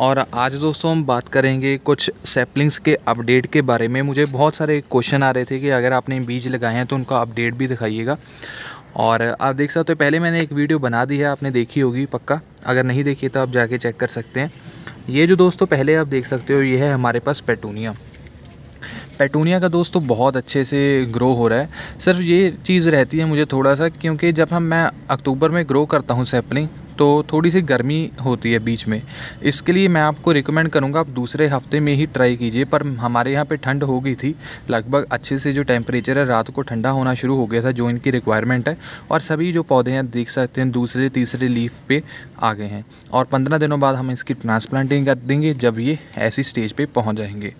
और आज दोस्तों हम बात करेंगे कुछ सैपलिंग्स के अपडेट के बारे में मुझे बहुत सारे क्वेश्चन आ रहे थे कि अगर आपने बीज लगाए हैं तो उनका अपडेट भी दिखाइएगा और आप देख सकते हो पहले मैंने एक वीडियो बना दी है आपने देखी होगी पक्का अगर नहीं देखी तो आप जाके चेक कर सकते हैं ये जो दोस्तों पहले आप देख सकते हो ये है हमारे पास पेटूनिया पेटूनिया का दोस्तों बहुत अच्छे से ग्रो हो रहा है सिर्फ ये चीज़ रहती है मुझे थोड़ा सा क्योंकि जब हम मैं अक्टूबर में ग्रो करता हूँ सैपलिंग तो थोड़ी सी गर्मी होती है बीच में इसके लिए मैं आपको रिकमेंड करूँगा आप दूसरे हफ्ते में ही ट्राई कीजिए पर हमारे यहाँ पे ठंड हो गई थी लगभग अच्छे से जो टेम्परेचर है रात को ठंडा होना शुरू हो गया था जो इनकी रिक्वायरमेंट है और सभी जो पौधे हैं देख सकते हैं दूसरे तीसरे लीफ पे आ गए हैं और पंद्रह दिनों बाद हम इसकी ट्रांसप्लांटिंग कर देंगे जब ये ऐसी स्टेज पर पहुँच जाएंगे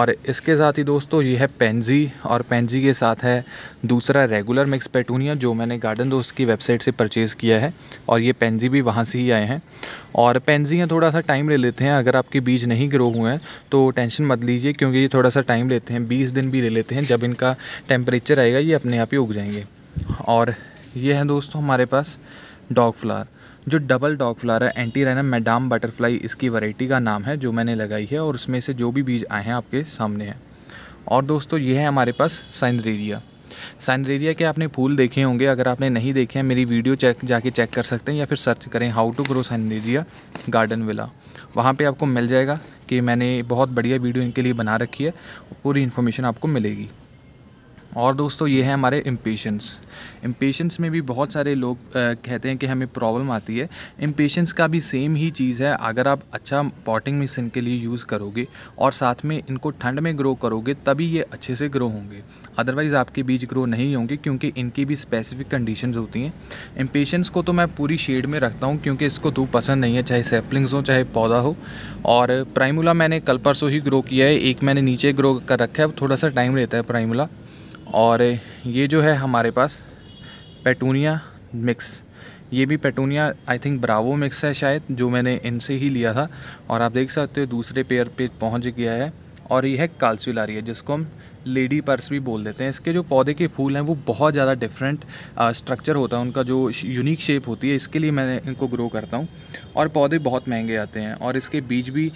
और इसके साथ ही दोस्तों ये है पेंजी और पेंजी के साथ है दूसरा रेगुलर मिक्स पेटूनिया जो मैंने गार्डन दोस्त की वेबसाइट से परचेज़ किया है और ये पेंजी पेंजी भी वहाँ से ही आए हैं और पेंजियाँ थोड़ा सा टाइम ले लेते हैं अगर आपके बीज नहीं ग्रो हुए हैं तो टेंशन मत लीजिए क्योंकि ये थोड़ा सा टाइम लेते हैं बीस दिन भी ले लेते हैं जब इनका टेम्परेचर आएगा ये अपने आप ही उग जाएंगे और ये है दोस्तों हमारे पास डॉग फ्लार जो डबल डॉग फ्लार है एंटी रैनम मैडाम बटरफ्लाई इसकी वैरायटी का नाम है जो मैंने लगाई है और उसमें से जो भी बीज आए हैं आपके सामने हैं और दोस्तों ये है हमारे पास साइंद्रेरिया साइनरेरिया के आपने फूल देखे होंगे अगर आपने नहीं देखे हैं मेरी वीडियो चेक जाके चेक कर सकते हैं या फिर सर्च करें how to grow cineraria garden villa वहाँ पर आपको मिल जाएगा कि मैंने बहुत बढ़िया वीडियो इनके लिए बना रखी है पूरी इन्फॉर्मेशन आपको मिलेगी और दोस्तों ये है हमारे इम्पेशंस इम्पेशंस में भी बहुत सारे लोग आ, कहते हैं कि हमें प्रॉब्लम आती है इम्पेशंस का भी सेम ही चीज़ है अगर आप अच्छा पॉटिंग मशीन के लिए यूज़ करोगे और साथ में इनको ठंड में ग्रो करोगे तभी ये अच्छे से ग्रो होंगे अदरवाइज़ आपके बीज ग्रो नहीं होंगे क्योंकि इनकी भी स्पेसिफिक कंडीशन होती हैं इम्पेशंस को तो मैं पूरी शेड में रखता हूँ क्योंकि इसको धूप पसंद नहीं है चाहे सेप्लिंग्स हो चाहे पौधा हो और प्राइमूला मैंने कल परसों ही ग्रो किया है एक मैंने नीचे ग्रो कर रखा है थोड़ा सा टाइम लेता है प्राइमूला और ये जो है हमारे पास पेटूनिया मिक्स ये भी petunia I think bravo mix है शायद जो मैंने इनसे ही लिया था और आप देख सकते हो दूसरे पेयर पे पहुंच गया है और ये है कालसुलारिया जिसको हम लेडी पर्स भी बोल देते हैं इसके जो पौधे के फूल हैं वो बहुत ज़्यादा डिफरेंट स्ट्रक्चर होता है उनका जो यूनिक शेप होती है इसके लिए मैं इनको ग्रो करता हूँ और पौधे बहुत महंगे आते हैं और इसके बीज भी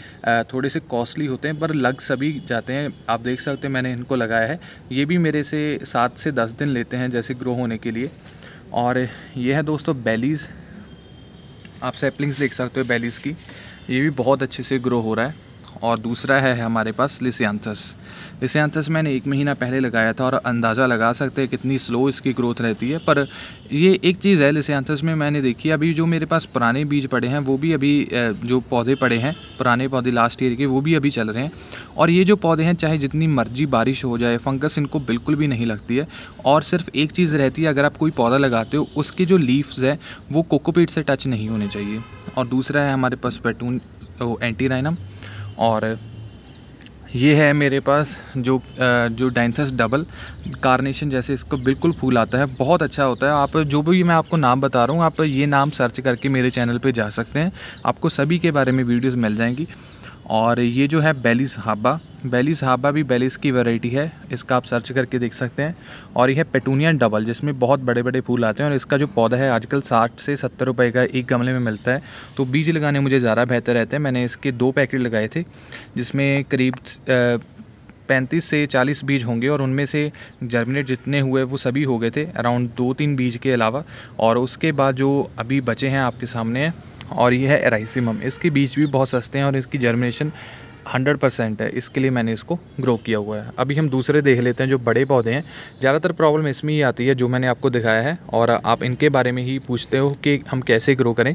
थोड़े से कॉस्टली होते हैं पर लग सभी जाते हैं आप देख सकते हैं मैंने इनको लगाया है ये भी मेरे से सात से दस दिन लेते हैं जैसे ग्रो होने के लिए और ये है दोस्तों बैलीज आप सेप्लिंग्स देख सकते हो बैलीज़ की ये भी बहुत अच्छे से ग्रो हो रहा है और दूसरा है हमारे पास लिसियांथस लिसियांथस मैंने एक महीना पहले लगाया था और अंदाज़ा लगा सकते हैं कितनी स्लो इसकी ग्रोथ रहती है पर ये एक चीज़ है लिसियांथस में मैंने देखी अभी जो मेरे पास पुराने बीज पड़े हैं वो भी अभी जो पौधे पड़े हैं पुराने पौधे लास्ट ईयर के वो भी अभी चल रहे हैं और ये जो पौधे हैं चाहे जितनी मर्जी बारिश हो जाए फंगस इनको बिल्कुल भी नहीं लगती है और सिर्फ एक चीज़ रहती है अगर आप कोई पौधा लगाते हो उसके जो लीव्स हैं वो कोकोपीट से टच नहीं होने चाहिए और दूसरा है हमारे पास पेटून एंटी और ये है मेरे पास जो जो डाइंथस डबल कार्नेशन जैसे इसको बिल्कुल फूल आता है बहुत अच्छा होता है आप जो भी मैं आपको नाम बता रहा हूँ आप ये नाम सर्च करके मेरे चैनल पे जा सकते हैं आपको सभी के बारे में वीडियोस मिल जाएंगी और ये जो है बैली सहाबा बैली सहाबा भी बैलीस की वैरायटी है इसका आप सर्च करके देख सकते हैं और यह है पेटूनिया डबल जिसमें बहुत बड़े बड़े फूल आते हैं और इसका जो पौधा है आजकल साठ से सत्तर रुपए का एक गमले में मिलता है तो बीज लगाने मुझे ज़्यादा बेहतर रहता है मैंने इसके दो पैकेट लगाए थे जिसमें करीब पैंतीस से चालीस बीज होंगे और उनमें से जर्मिनेट जितने हुए वो सभी हो गए थे अराउंड दो तीन बीज के अलावा और उसके बाद जो अभी बचे हैं आपके सामने और ये है एराइसिमम इसके बीज भी बहुत सस्ते हैं और इसकी जर्मिनेशन हंड्रेड परसेंट है इसके लिए मैंने इसको ग्रो किया हुआ है अभी हम दूसरे देख लेते हैं जो बड़े पौधे हैं ज़्यादातर प्रॉब्लम इसमें ही आती है जो मैंने आपको दिखाया है और आप इनके बारे में ही पूछते हो कि हम कैसे ग्रो करें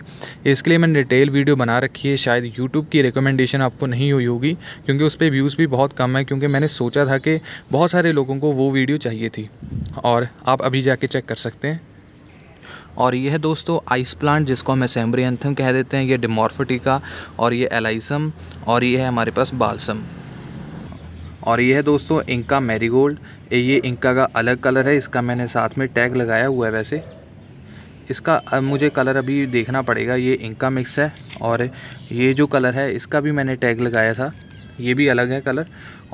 इसके लिए मैंने डिटेल वीडियो बना रखी है शायद यूट्यूब की रिकमेंडेशन आपको नहीं हुई होगी क्योंकि उस पर व्यूज़ भी बहुत कम है क्योंकि मैंने सोचा था कि बहुत सारे लोगों को वो वीडियो चाहिए थी और आप अभी जाके चेक कर सकते हैं और ये है दोस्तों आइस प्लांट जिसको हम एसेम्बरी एंथम कह देते हैं ये डिमोरफिटिका और ये एलाइसम और ये है हमारे पास बालसम और ये है दोस्तों इंका मेरीगोल्ड ये इंका का अलग कलर है इसका मैंने साथ में टैग लगाया हुआ है वैसे इसका मुझे कलर अभी देखना पड़ेगा ये इंका मिक्स है और ये जो कलर है इसका भी मैंने टैग लगाया था ये भी अलग है कलर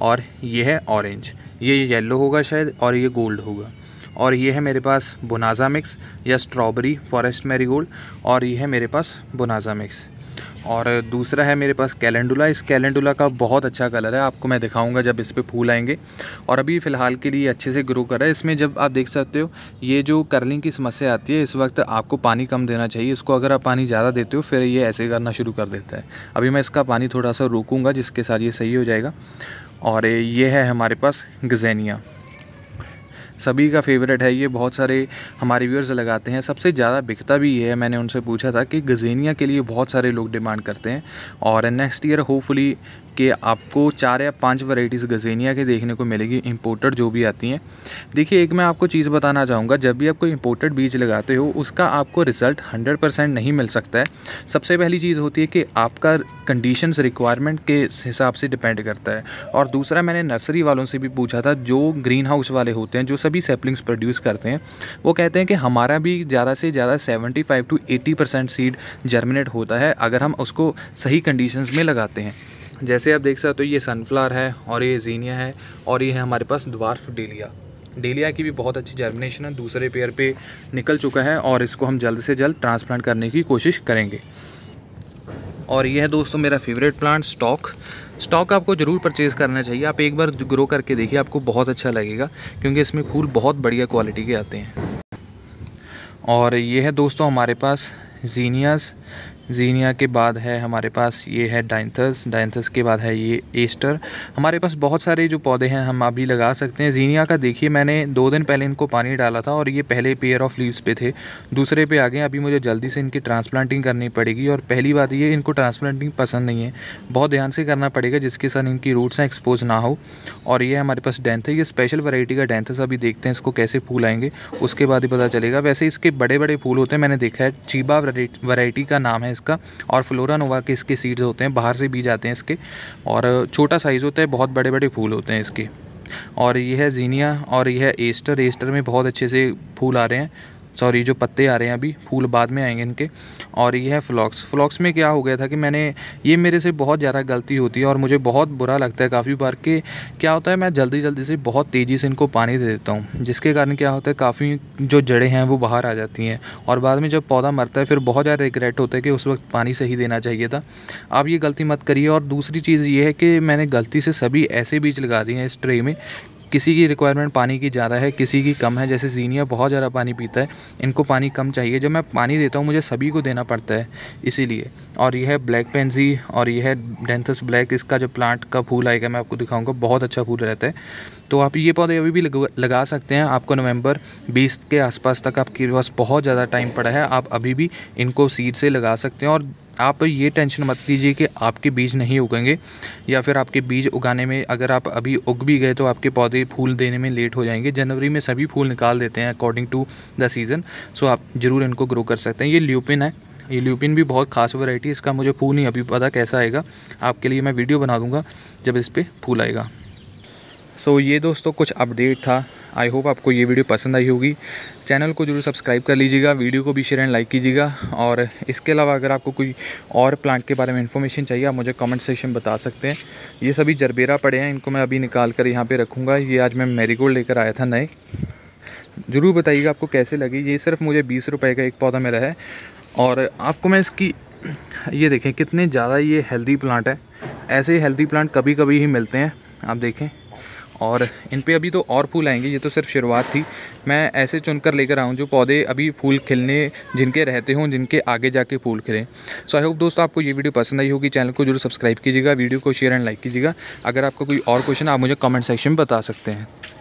और ये है ऑरेंज ये येलो होगा शायद और ये गोल्ड होगा और ये है मेरे पास बुनाजा मिक्स या स्ट्रॉबेरी फॉरेस्ट मेरीगोल्ड और ये है मेरे पास बुनाजा मिक्स और दूसरा है मेरे पास कैलेंडुला इस कैलेंडुला का बहुत अच्छा कलर है आपको मैं दिखाऊंगा जब इस पर फूल आएंगे और अभी फ़िलहाल के लिए अच्छे से ग्रो कर रहा है इसमें जब आप देख सकते हो ये जो कर्लिंग की समस्या आती है इस वक्त आपको पानी कम देना चाहिए इसको अगर आप पानी ज़्यादा देते हो फिर ये ऐसे करना शुरू कर देता है अभी मैं इसका पानी थोड़ा सा रोकूँगा जिसके साथ ये सही हो जाएगा और ये है हमारे पास गजैनिया सभी का फेवरेट है ये बहुत सारे हमारे व्यूअर्स लगाते हैं सबसे ज़्यादा बिकता भी ये है मैंने उनसे पूछा था कि गजेनिया के लिए बहुत सारे लोग डिमांड करते हैं और नेक्स्ट ईयर होपफुली कि आपको चार या पांच वैरायटीज़ गजेनिया के देखने को मिलेगी इम्पोर्टेड जो भी आती हैं देखिए एक मैं आपको चीज़ बताना चाहूँगा जब भी आप कोई इम्पोर्टेड बीज लगाते हो उसका आपको रिज़ल्ट हंड्रेड परसेंट नहीं मिल सकता है सबसे पहली चीज़ होती है कि आपका कंडीशन रिक्वायरमेंट के हिसाब से डिपेंड करता है और दूसरा मैंने नर्सरी वालों से भी पूछा था जो ग्रीन हाउस वाले होते हैं जो सभी सेपलिंग्स प्रोड्यूस करते हैं वो कहते हैं कि हमारा भी ज़्यादा से ज़्यादा five to eighty percent seed germinate होता है अगर हम उसको सही कंडीशंस में लगाते हैं जैसे आप देख सकते हो ये सनफ्लावर है और ये जीनिया है और ये है हमारे पास द्वार्फ डेलिया डेलिया की भी बहुत अच्छी जर्मिनेशन है दूसरे पेयर पे निकल चुका है और इसको हम जल्द से जल्द ट्रांसप्लांट करने की कोशिश करेंगे और ये है दोस्तों मेरा फेवरेट प्लांट स्टॉक स्टॉक आपको ज़रूर परचेज़ करना चाहिए आप एक बार ग्रो करके देखिए आपको बहुत अच्छा लगेगा क्योंकि इसमें फूल बहुत बढ़िया क्वालिटी के आते हैं और ये है दोस्तों हमारे पास जीनियास जीनिया के बाद है हमारे पास ये है डाइंथस डाइंथस के बाद है ये ईस्टर हमारे पास बहुत सारे जो पौधे हैं हम अभी लगा सकते हैं जीनिया का देखिए मैंने दो दिन पहले इनको पानी डाला था और ये पहले पेयर ऑफ लीव्स पे थे दूसरे पे आ गए अभी मुझे जल्दी से इनकी ट्रांसप्लांटिंग करनी पड़ेगी और पहली बात ये इनको ट्रांसप्लांटिंग पसंद नहीं है बहुत ध्यान से करना पड़ेगा जिसके साथ इनकी रूट्स हैं एक्सपोज ना हो और ये हमारे पास डेंथ है ये स्पेशल वराइटी का डेंथस अभी देखते हैं इसको कैसे फूल आएंगे उसके बाद ही पता चलेगा वैसे इसके बड़े बड़े फूल होते हैं मैंने देखा है चीबा वराइटी का नाम है इसका और फ्लोरा नोवा के इसके सीड्स होते हैं बाहर से बीज आते हैं इसके और छोटा साइज़ होता है बहुत बड़े बड़े फूल होते हैं इसके और यह है जीनिया और यह एस्टर एस्टर में बहुत अच्छे से फूल आ रहे हैं सॉरी जो पत्ते आ रहे हैं अभी फूल बाद में आएंगे इनके और ये है फ्लॉक्स फ्लॉक्स में क्या हो गया था कि मैंने ये मेरे से बहुत ज़्यादा गलती होती है और मुझे बहुत बुरा लगता है काफ़ी बार कि क्या होता है मैं जल्दी जल्दी से बहुत तेज़ी से इनको पानी दे देता हूँ जिसके कारण क्या होता है काफ़ी जो जड़ें हैं वो बाहर आ जाती हैं और बाद में जब पौधा मरता है फिर बहुत ज़्यादा रिग्रेट होता है कि उस वक्त पानी सही देना चाहिए था आप ये गलती मत करिए और दूसरी चीज़ ये है कि मैंने गलती से सभी ऐसे बीज लगा दिए हैं इस ट्रे में किसी की रिक्वायरमेंट पानी की ज़्यादा है किसी की कम है जैसे सीनियर बहुत ज़्यादा पानी पीता है इनको पानी कम चाहिए जब मैं पानी देता हूँ मुझे सभी को देना पड़ता है इसीलिए और यह है ब्लैक पेंजी और यह है डेंथस ब्लैक इसका जो प्लांट का फूल आएगा मैं आपको दिखाऊँगा बहुत अच्छा फूल रहता है तो आप ये पौधे अभी भी लगा सकते हैं आपको नवंबर बीस के आसपास तक आपके पास बहुत ज़्यादा टाइम पड़ा है आप अभी भी इनको सीड से लगा सकते हैं और आप ये टेंशन मत लीजिए कि आपके बीज नहीं उगेंगे या फिर आपके बीज उगाने में अगर आप अभी उग भी गए तो आपके पौधे फूल देने में लेट हो जाएंगे जनवरी में सभी फूल निकाल देते हैं according to the season so आप ज़रूर इनको ग्रो कर सकते हैं ये ल्यूपिन है ये ल्यूपिन भी बहुत खास वैरायटी इसका मुझे फूल नहीं अभी पता कैसा आएगा आपके लिए मैं वीडियो बना दूँगा जब इस पर फूल आएगा सो so, ये दोस्तों कुछ अपडेट था आई होप आपको ये वीडियो पसंद आई होगी चैनल को जरूर सब्सक्राइब कर लीजिएगा वीडियो को भी शेयर एंड लाइक कीजिएगा और इसके अलावा अगर आपको कोई और प्लांट के बारे में इन्फॉर्मेशन चाहिए आप मुझे कमेंट सेक्शन बता सकते हैं ये सभी जरबेरा पड़े हैं इनको मैं अभी निकाल कर यहाँ पर रखूँगा ये आज मैं मेरीगोल्ड लेकर आया था नए ज़रूर बताइएगा आपको कैसे लगे ये सिर्फ मुझे बीस रुपये का एक पौधा मेरा है और आपको मैं इसकी ये देखें कितने ज़्यादा ये हेल्दी प्लांट है ऐसे हेल्दी प्लांट कभी कभी ही मिलते हैं आप देखें और इन पे अभी तो और फूल आएंगे ये तो सिर्फ शुरुआत थी मैं ऐसे चुनकर लेकर आऊँ जो पौधे अभी फूल खिलने जिनके रहते हों जिनके आगे जाके फूल खिलें सो आई होप दोस्तों आपको ये वीडियो पसंद आई होगी चैनल को जरूर सब्सक्राइब कीजिएगा वीडियो को शेयर एंड लाइक कीजिएगा अगर आपका कोई और क्वेश्चन आप मुझे कमेंट सेक्शन में बता सकते हैं